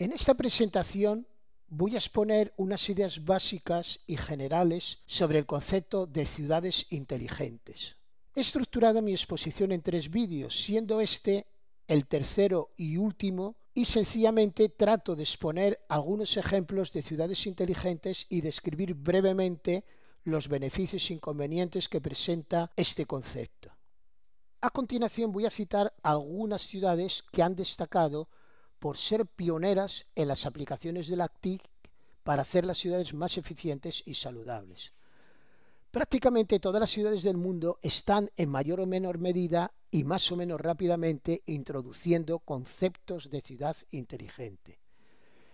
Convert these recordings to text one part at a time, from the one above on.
En esta presentación voy a exponer unas ideas básicas y generales sobre el concepto de ciudades inteligentes. He estructurado mi exposición en tres vídeos, siendo este el tercero y último, y sencillamente trato de exponer algunos ejemplos de ciudades inteligentes y describir brevemente los beneficios e inconvenientes que presenta este concepto. A continuación voy a citar algunas ciudades que han destacado por ser pioneras en las aplicaciones de la TIC para hacer las ciudades más eficientes y saludables. Prácticamente todas las ciudades del mundo están en mayor o menor medida y más o menos rápidamente introduciendo conceptos de ciudad inteligente.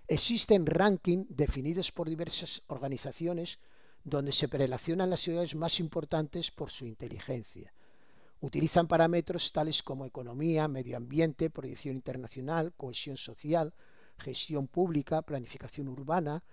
Existen rankings definidos por diversas organizaciones donde se prelacionan las ciudades más importantes por su inteligencia. Utilizan parámetros tales como economía, medio ambiente, proyección internacional, cohesión social, gestión pública, planificación urbana,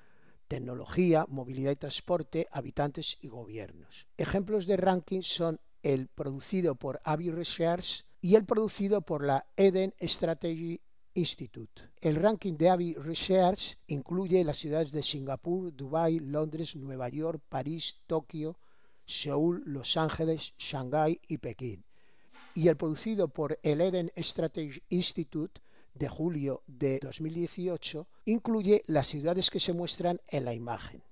tecnología, movilidad y transporte, habitantes y gobiernos. Ejemplos de ranking son el producido por Avi Research y el producido por la Eden Strategy Institute. El ranking de Avi Research incluye las ciudades de Singapur, Dubái, Londres, Nueva York, París, Tokio, Seúl, Los Ángeles, Shanghái y Pekín. Y el producido por el Eden Strategy Institute de julio de 2018 incluye las ciudades que se muestran en la imagen.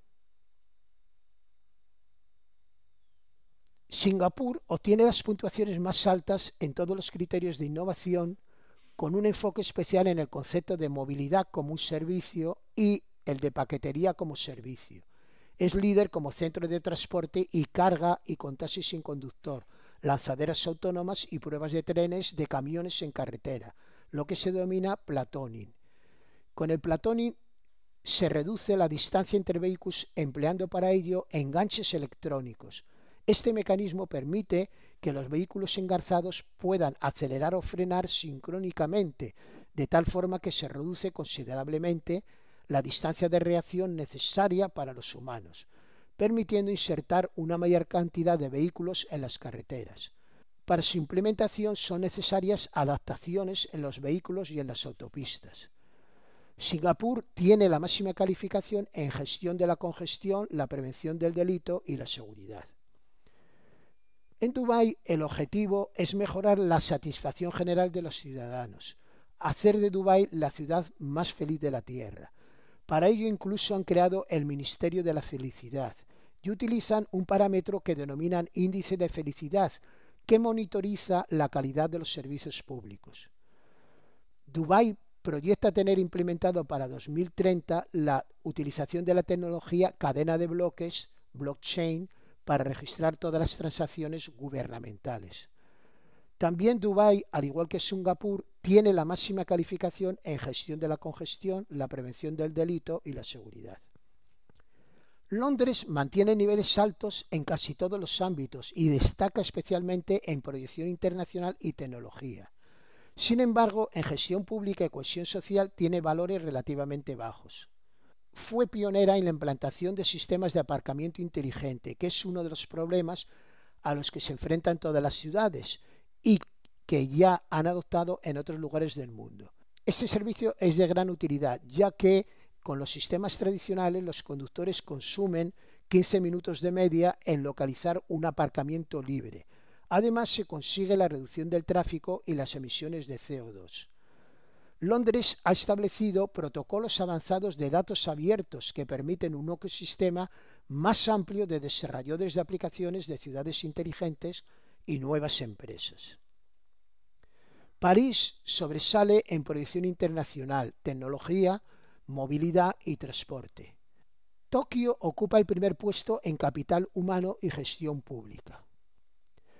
Singapur obtiene las puntuaciones más altas en todos los criterios de innovación, con un enfoque especial en el concepto de movilidad como un servicio y el de paquetería como servicio. Es líder como centro de transporte y carga y con taxis sin conductor, lanzaderas autónomas y pruebas de trenes de camiones en carretera, lo que se denomina platoning. Con el platoning se reduce la distancia entre vehículos empleando para ello enganches electrónicos. Este mecanismo permite que los vehículos engarzados puedan acelerar o frenar sincrónicamente, de tal forma que se reduce considerablemente la distancia de reacción necesaria para los humanos, permitiendo insertar una mayor cantidad de vehículos en las carreteras. Para su implementación son necesarias adaptaciones en los vehículos y en las autopistas. Singapur tiene la máxima calificación en gestión de la congestión, la prevención del delito y la seguridad. En Dubái el objetivo es mejorar la satisfacción general de los ciudadanos, hacer de Dubái la ciudad más feliz de la Tierra, para ello incluso han creado el Ministerio de la Felicidad y utilizan un parámetro que denominan índice de felicidad, que monitoriza la calidad de los servicios públicos. Dubái proyecta tener implementado para 2030 la utilización de la tecnología cadena de bloques, blockchain, para registrar todas las transacciones gubernamentales. También Dubái, al igual que Singapur, tiene la máxima calificación en gestión de la congestión, la prevención del delito y la seguridad. Londres mantiene niveles altos en casi todos los ámbitos y destaca especialmente en proyección internacional y tecnología. Sin embargo, en gestión pública y cohesión social tiene valores relativamente bajos. Fue pionera en la implantación de sistemas de aparcamiento inteligente, que es uno de los problemas a los que se enfrentan todas las ciudades, y que ya han adoptado en otros lugares del mundo. Este servicio es de gran utilidad, ya que con los sistemas tradicionales los conductores consumen 15 minutos de media en localizar un aparcamiento libre. Además se consigue la reducción del tráfico y las emisiones de CO2. Londres ha establecido protocolos avanzados de datos abiertos que permiten un ecosistema más amplio de desarrolladores de aplicaciones de ciudades inteligentes y nuevas empresas. París sobresale en producción internacional, tecnología, movilidad y transporte. Tokio ocupa el primer puesto en capital humano y gestión pública.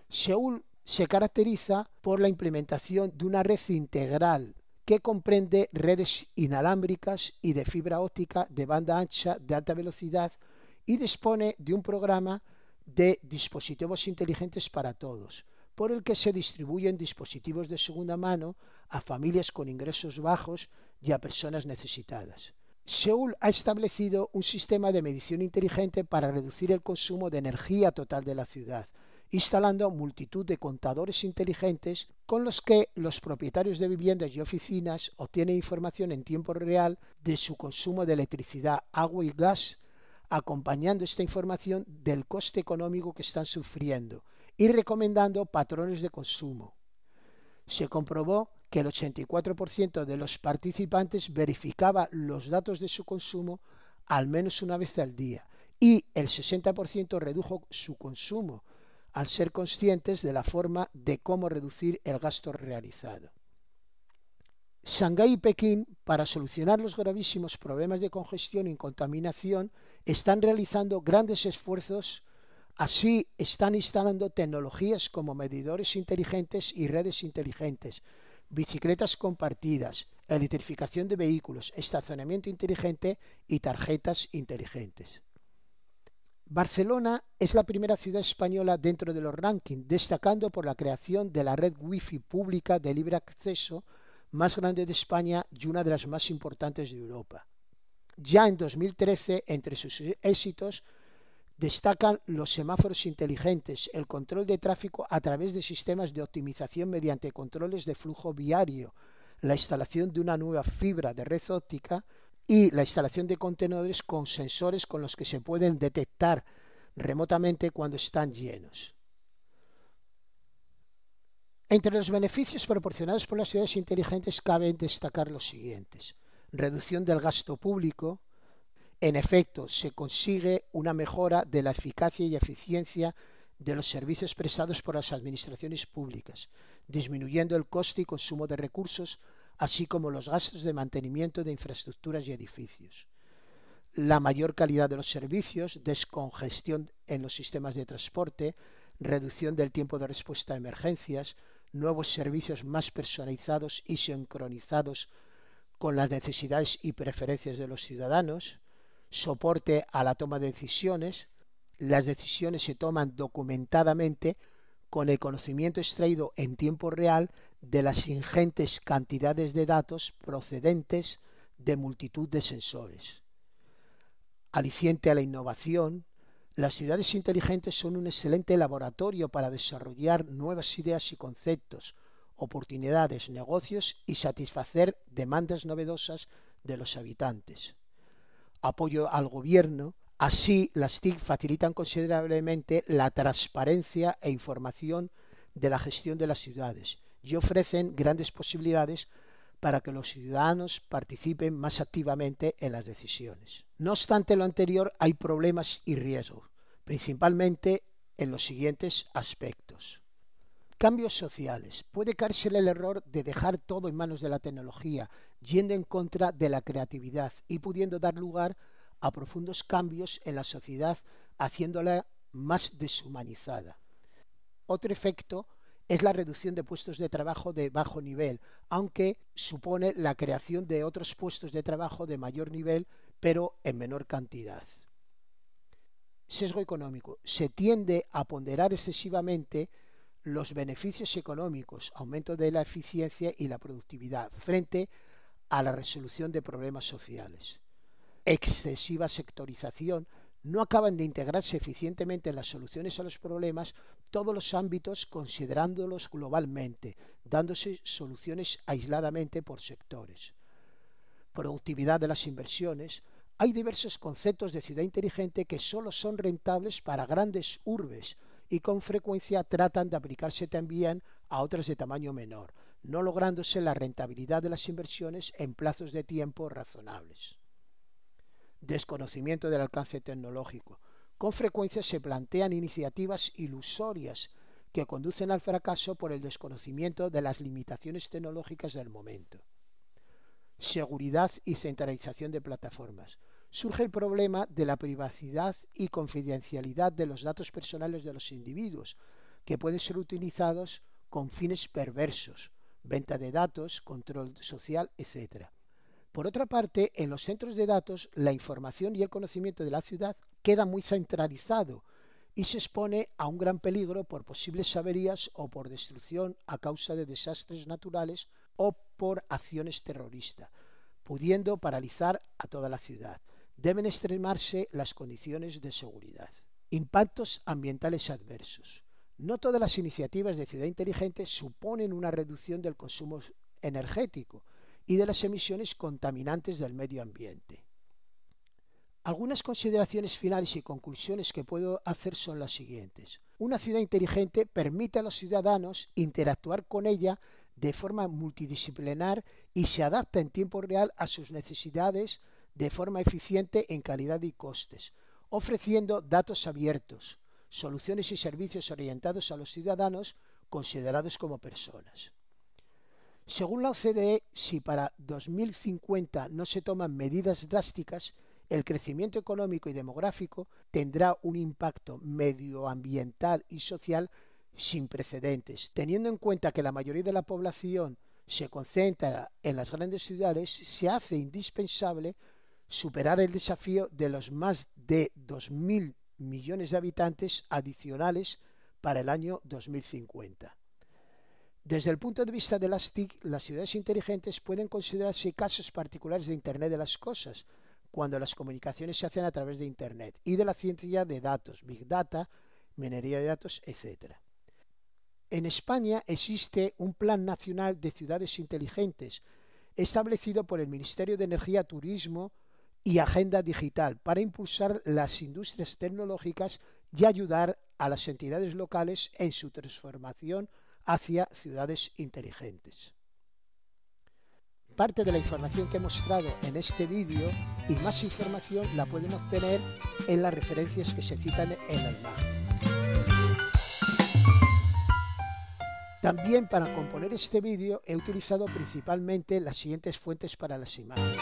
Seúl se caracteriza por la implementación de una red integral que comprende redes inalámbricas y de fibra óptica de banda ancha de alta velocidad y dispone de un programa de dispositivos inteligentes para todos, por el que se distribuyen dispositivos de segunda mano a familias con ingresos bajos y a personas necesitadas. Seúl ha establecido un sistema de medición inteligente para reducir el consumo de energía total de la ciudad, instalando multitud de contadores inteligentes con los que los propietarios de viviendas y oficinas obtienen información en tiempo real de su consumo de electricidad, agua y gas acompañando esta información del coste económico que están sufriendo y recomendando patrones de consumo. Se comprobó que el 84% de los participantes verificaba los datos de su consumo al menos una vez al día y el 60% redujo su consumo al ser conscientes de la forma de cómo reducir el gasto realizado. Shanghái y Pekín, para solucionar los gravísimos problemas de congestión y contaminación, están realizando grandes esfuerzos. Así están instalando tecnologías como medidores inteligentes y redes inteligentes, bicicletas compartidas, electrificación de vehículos, estacionamiento inteligente y tarjetas inteligentes. Barcelona es la primera ciudad española dentro de los rankings, destacando por la creación de la red Wi-Fi pública de libre acceso más grande de España y una de las más importantes de Europa. Ya en 2013, entre sus éxitos, destacan los semáforos inteligentes, el control de tráfico a través de sistemas de optimización mediante controles de flujo viario, la instalación de una nueva fibra de red óptica y la instalación de contenedores con sensores con los que se pueden detectar remotamente cuando están llenos. Entre los beneficios proporcionados por las ciudades inteligentes cabe destacar los siguientes. Reducción del gasto público. En efecto, se consigue una mejora de la eficacia y eficiencia de los servicios prestados por las administraciones públicas, disminuyendo el coste y consumo de recursos, así como los gastos de mantenimiento de infraestructuras y edificios. La mayor calidad de los servicios, descongestión en los sistemas de transporte, reducción del tiempo de respuesta a emergencias, nuevos servicios más personalizados y sincronizados con las necesidades y preferencias de los ciudadanos, soporte a la toma de decisiones, las decisiones se toman documentadamente con el conocimiento extraído en tiempo real de las ingentes cantidades de datos procedentes de multitud de sensores. Aliciente a la innovación, las ciudades inteligentes son un excelente laboratorio para desarrollar nuevas ideas y conceptos, oportunidades, negocios y satisfacer demandas novedosas de los habitantes. Apoyo al gobierno. Así, las TIC facilitan considerablemente la transparencia e información de la gestión de las ciudades y ofrecen grandes posibilidades para que los ciudadanos participen más activamente en las decisiones. No obstante lo anterior, hay problemas y riesgos, principalmente en los siguientes aspectos. Cambios sociales. Puede caerse el error de dejar todo en manos de la tecnología, yendo en contra de la creatividad y pudiendo dar lugar a profundos cambios en la sociedad, haciéndola más deshumanizada. Otro efecto es la reducción de puestos de trabajo de bajo nivel, aunque supone la creación de otros puestos de trabajo de mayor nivel, pero en menor cantidad. Sesgo económico. Se tiende a ponderar excesivamente los beneficios económicos, aumento de la eficiencia y la productividad, frente a la resolución de problemas sociales. Excesiva sectorización no acaban de integrarse eficientemente en las soluciones a los problemas todos los ámbitos considerándolos globalmente, dándose soluciones aisladamente por sectores. Productividad de las inversiones. Hay diversos conceptos de ciudad inteligente que solo son rentables para grandes urbes y con frecuencia tratan de aplicarse también a otras de tamaño menor, no lográndose la rentabilidad de las inversiones en plazos de tiempo razonables desconocimiento del alcance tecnológico. Con frecuencia se plantean iniciativas ilusorias que conducen al fracaso por el desconocimiento de las limitaciones tecnológicas del momento. Seguridad y centralización de plataformas. Surge el problema de la privacidad y confidencialidad de los datos personales de los individuos, que pueden ser utilizados con fines perversos, venta de datos, control social, etc. Por otra parte, en los centros de datos, la información y el conocimiento de la ciudad queda muy centralizado y se expone a un gran peligro por posibles averías o por destrucción a causa de desastres naturales o por acciones terroristas, pudiendo paralizar a toda la ciudad. Deben extremarse las condiciones de seguridad. Impactos ambientales adversos. No todas las iniciativas de ciudad inteligente suponen una reducción del consumo energético, y de las emisiones contaminantes del medio ambiente. Algunas consideraciones finales y conclusiones que puedo hacer son las siguientes. Una ciudad inteligente permite a los ciudadanos interactuar con ella de forma multidisciplinar y se adapta en tiempo real a sus necesidades de forma eficiente en calidad y costes, ofreciendo datos abiertos, soluciones y servicios orientados a los ciudadanos considerados como personas. Según la OCDE, si para 2050 no se toman medidas drásticas, el crecimiento económico y demográfico tendrá un impacto medioambiental y social sin precedentes. Teniendo en cuenta que la mayoría de la población se concentra en las grandes ciudades, se hace indispensable superar el desafío de los más de 2.000 millones de habitantes adicionales para el año 2050. Desde el punto de vista de las TIC, las ciudades inteligentes pueden considerarse casos particulares de Internet de las Cosas, cuando las comunicaciones se hacen a través de Internet y de la ciencia de datos, Big Data, minería de datos, etc. En España existe un Plan Nacional de Ciudades Inteligentes, establecido por el Ministerio de Energía, Turismo y Agenda Digital, para impulsar las industrias tecnológicas y ayudar a las entidades locales en su transformación hacia ciudades inteligentes. Parte de la información que he mostrado en este vídeo y más información la pueden obtener en las referencias que se citan en la imagen. También para componer este vídeo he utilizado principalmente las siguientes fuentes para las imágenes.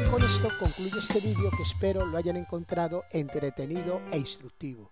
Y con esto concluyo este vídeo que espero lo hayan encontrado entretenido e instructivo.